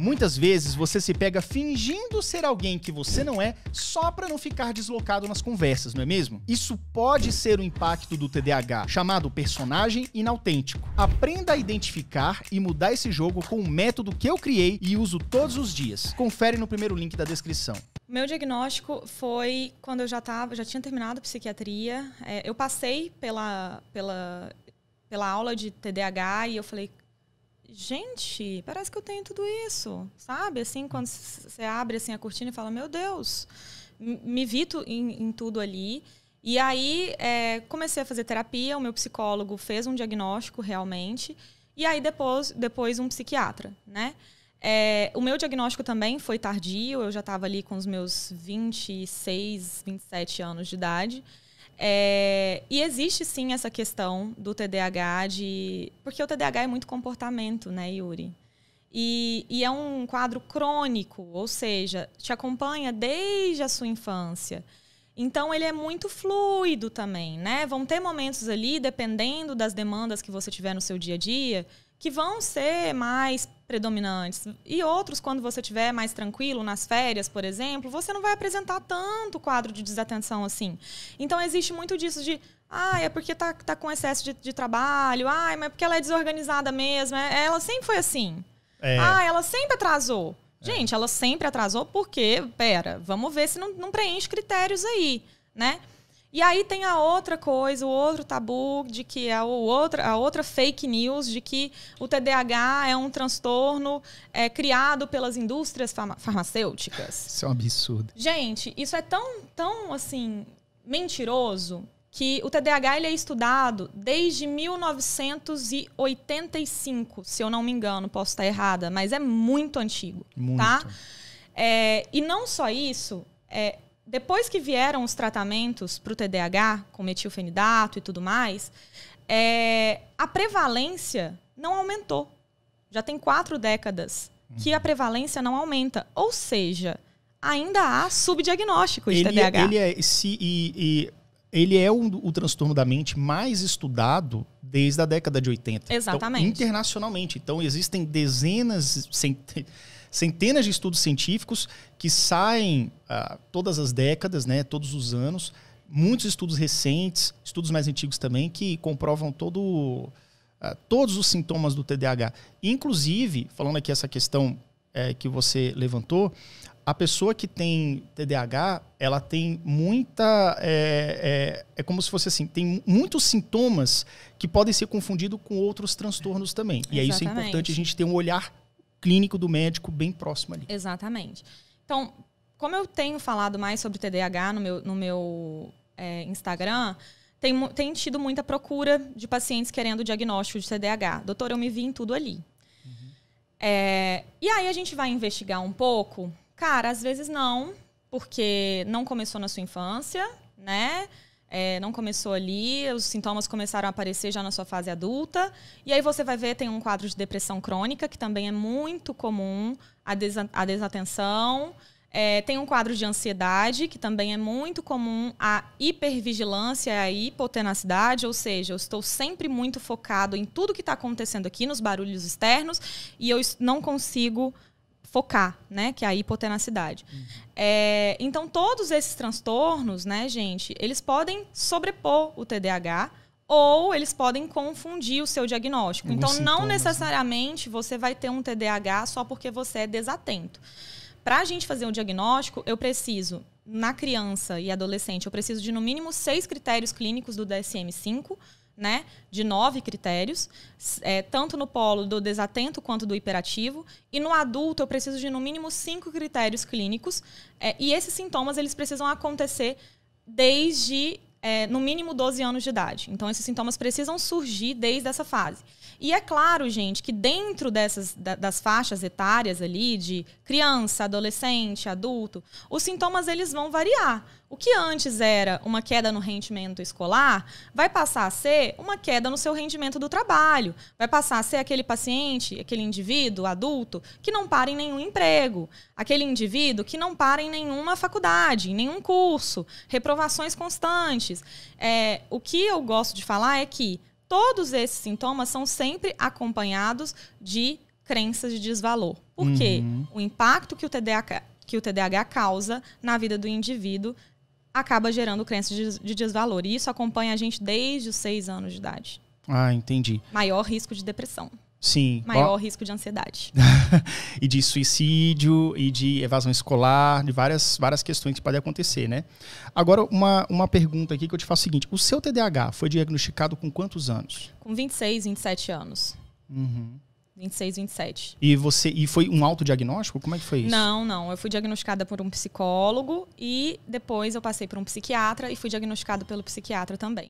Muitas vezes você se pega fingindo ser alguém que você não é só para não ficar deslocado nas conversas, não é mesmo? Isso pode ser o impacto do TDAH, chamado personagem inautêntico. Aprenda a identificar e mudar esse jogo com o método que eu criei e uso todos os dias. Confere no primeiro link da descrição. Meu diagnóstico foi quando eu já tava, já tinha terminado psiquiatria. É, eu passei pela, pela, pela aula de TDAH e eu falei, gente, parece que eu tenho tudo isso, sabe? Assim, quando você abre assim a cortina e fala, meu Deus, me vi em, em, tudo ali. E aí é, comecei a fazer terapia, o meu psicólogo fez um diagnóstico realmente, e aí depois, depois um psiquiatra, né? É, o meu diagnóstico também foi tardio, eu já estava ali com os meus 26, 27 anos de idade. É, e existe sim essa questão do TDAH de. Porque o TDAH é muito comportamento, né, Yuri? E, e é um quadro crônico, ou seja, te acompanha desde a sua infância. Então ele é muito fluido também, né? Vão ter momentos ali, dependendo das demandas que você tiver no seu dia a dia, que vão ser mais predominantes. E outros, quando você tiver mais tranquilo, nas férias, por exemplo, você não vai apresentar tanto quadro de desatenção assim. Então, existe muito disso de. Ah, é porque tá, tá com excesso de, de trabalho. Ah, mas é porque ela é desorganizada mesmo. É, é, ela sempre foi assim. É. Ah, ela sempre atrasou. É. Gente, ela sempre atrasou porque, pera, vamos ver se não, não preenche critérios aí, né? E aí tem a outra coisa, o outro tabu de que a é outra, a outra fake news de que o TDAH é um transtorno é, criado pelas indústrias farma farmacêuticas. Isso é um absurdo. Gente, isso é tão, tão assim mentiroso que o TDAH ele é estudado desde 1985, se eu não me engano, posso estar errada, mas é muito antigo, tá? muito. tá? É, e não só isso, é, depois que vieram os tratamentos para o TDAH, com metilfenidato e tudo mais, é, a prevalência não aumentou. Já tem quatro décadas que a uhum. prevalência não aumenta. Ou seja, ainda há subdiagnóstico de ele, TDAH. É, ele é, se, e, e, ele é um, o transtorno da mente mais estudado desde a década de 80. Então, Exatamente. Então, internacionalmente. Então, existem dezenas, centenas centenas de estudos científicos que saem ah, todas as décadas, né, todos os anos, muitos estudos recentes, estudos mais antigos também, que comprovam todo, ah, todos os sintomas do TDAH. Inclusive, falando aqui essa questão é, que você levantou, a pessoa que tem TDAH, ela tem muita. É, é, é, como se fosse assim, tem muitos sintomas que podem ser confundidos com outros transtornos também. E Exatamente. é isso é importante a gente ter um olhar clínico do médico bem próximo ali. Exatamente. Então, como eu tenho falado mais sobre TDAH no meu, no meu é, Instagram, tem, tem tido muita procura de pacientes querendo diagnóstico de TDAH. Doutor, eu me vi em tudo ali. Uhum. É, e aí a gente vai investigar um pouco. Cara, às vezes não, porque não começou na sua infância, né? É, não começou ali, os sintomas começaram a aparecer já na sua fase adulta. E aí você vai ver, tem um quadro de depressão crônica, que também é muito comum, a, desa a desatenção. É, tem um quadro de ansiedade, que também é muito comum, a hipervigilância, a hipotenacidade, ou seja, eu estou sempre muito focado em tudo que está acontecendo aqui, nos barulhos externos, e eu não consigo focar, né? Que é a hipotenacidade. Uhum. É, então, todos esses transtornos, né, gente, eles podem sobrepor o TDAH ou eles podem confundir o seu diagnóstico. É então, não né? necessariamente você vai ter um TDAH só porque você é desatento. Para a gente fazer um diagnóstico, eu preciso, na criança e adolescente, eu preciso de no mínimo seis critérios clínicos do DSM-5, né, de nove critérios, é, tanto no polo do desatento quanto do hiperativo. E no adulto, eu preciso de no mínimo cinco critérios clínicos. É, e esses sintomas eles precisam acontecer desde é, no mínimo 12 anos de idade. Então, esses sintomas precisam surgir desde essa fase. E é claro, gente, que dentro dessas das faixas etárias ali, de criança, adolescente, adulto, os sintomas eles vão variar. O que antes era uma queda no rendimento escolar, vai passar a ser uma queda no seu rendimento do trabalho. Vai passar a ser aquele paciente, aquele indivíduo adulto que não para em nenhum emprego, aquele indivíduo que não para em nenhuma faculdade, em nenhum curso, reprovações constantes. É, o que eu gosto de falar é que todos esses sintomas são sempre acompanhados de crenças de desvalor. Por quê? Uhum. O impacto que o TDAH que o TDAH causa na vida do indivíduo acaba gerando crenças de desvalor. E isso acompanha a gente desde os seis anos de idade. Ah, entendi. Maior risco de depressão. Sim. Maior risco de ansiedade. e de suicídio, e de evasão escolar, de várias, várias questões que podem acontecer, né? Agora, uma, uma pergunta aqui que eu te faço o seguinte: o seu TDAH foi diagnosticado com quantos anos? Com 26, 27 anos. Uhum. 26, 27. E você e foi um autodiagnóstico? Como é que foi isso? Não, não. Eu fui diagnosticada por um psicólogo e depois eu passei por um psiquiatra e fui diagnosticada pelo psiquiatra também.